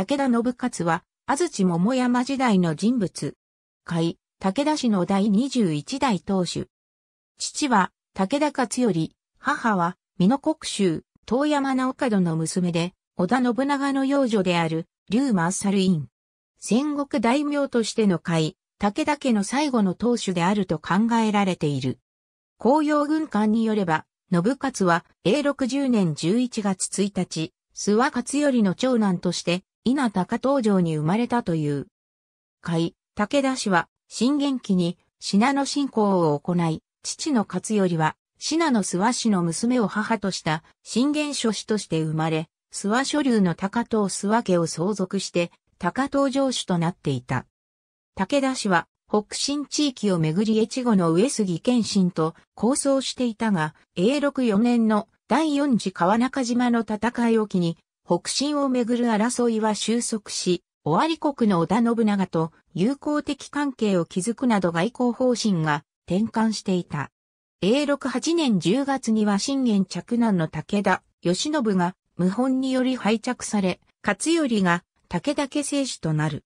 武田信勝は、安土桃山時代の人物。海、武田氏の第21代当主。父は、武田勝頼、母は、美濃国衆、遠山直門の娘で、織田信長の養女である、竜マーサル院。戦国大名としての海、武田家の最後の当主であると考えられている。紅葉軍艦によれば、信勝は、永禄10年11月1日、諏訪勝頼の長男として、稲高東城に生まれたという。甲武田氏は、新元期に、信濃信仰を行い、父の勝頼は、信濃諏訪氏の娘を母とした信玄諸氏として生まれ、諏訪諸流の高藤諏訪家を相続して、高藤城主となっていた。武田氏は、北進地域をめぐり越後の上杉謙信と構想していたが、永禄4年の第四次川中島の戦いを機に、北進をめぐる争いは収束し、尾張国の織田信長と友好的関係を築くなど外交方針が転換していた。永禄8年10月には信玄嫡男の武田義信が謀反により敗着され、勝頼が武田家政主となる。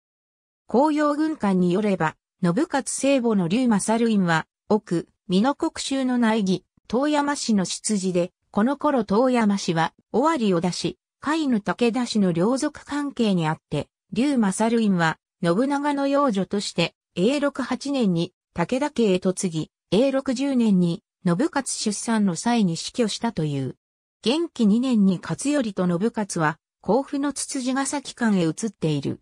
紅葉軍艦によれば、信勝聖母の竜正院は、奥、美濃国州の内儀、遠山市の出自で、この頃遠山市は、尾張を出し、甲斐の武田氏の領族関係にあって、龍正類は、信長の養女として、永禄8年に武田家へ嫁ぎ、永禄10年に信勝出産の際に死去したという。元気2年に勝頼と信勝は、甲府の筒子ヶ崎間へ移っている。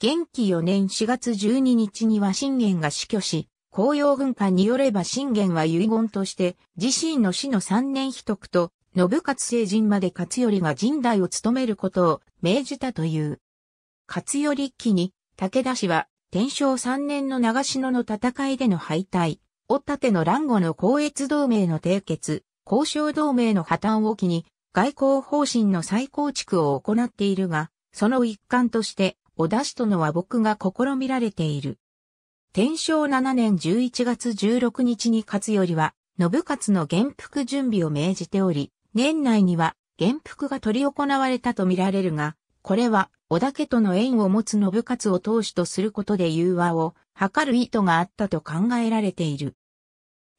元気4年4月12日には信玄が死去し、紅葉軍家によれば信玄は遺言として、自身の死の3年秘匿と信勝成人まで勝頼が人代を務めることを命じたという。勝頼期に、武田氏は、天正3年の長篠の戦いでの敗退、お立の乱後の高越同盟の締結、交渉同盟の破綻を機に、外交方針の再構築を行っているが、その一環として、織田氏との和睦が試みられている。天正7年11月16日に勝頼は、信勝の元服準備を命じており、年内には元服が取り行われたと見られるが、これは織田家との縁を持つ信勝を当主とすることで融和を図る意図があったと考えられている。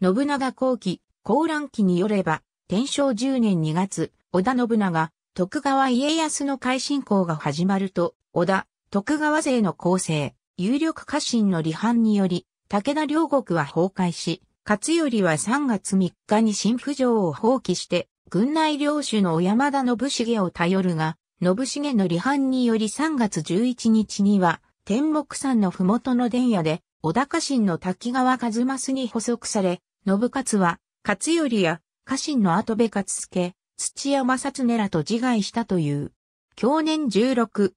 信長後期、高乱期によれば、天正10年2月、織田信長、徳川家康の改進行が始まると、織田、徳川勢の構成、有力家臣の離反により、武田両国は崩壊し、勝頼は3月3日に新府城を放棄して、軍内領主の小山田信重を頼るが、信重の離反により3月11日には、天目山の麓の電屋で、小高神の滝川和正に捕捉され、信勝は、勝頼や、家臣の後部勝助、土屋正常らと自害したという。去年16、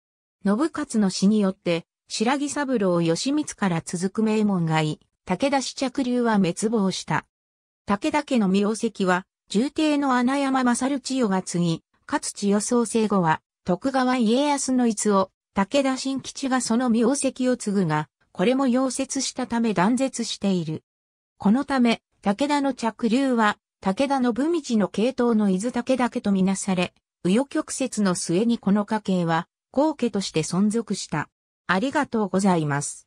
信勝の死によって、白木三郎義光から続く名門がい、武田氏着流は滅亡した。武田家の名跡は、重帝の穴山勝千代が継ぎ、勝千代創生後は、徳川家康の逸を、武田新吉がその名跡を継ぐが、これも溶接したため断絶している。このため、武田の着流は、武田の文道の系統の伊豆武田家とみなされ、紆余曲折の末にこの家系は、後家として存続した。ありがとうございます。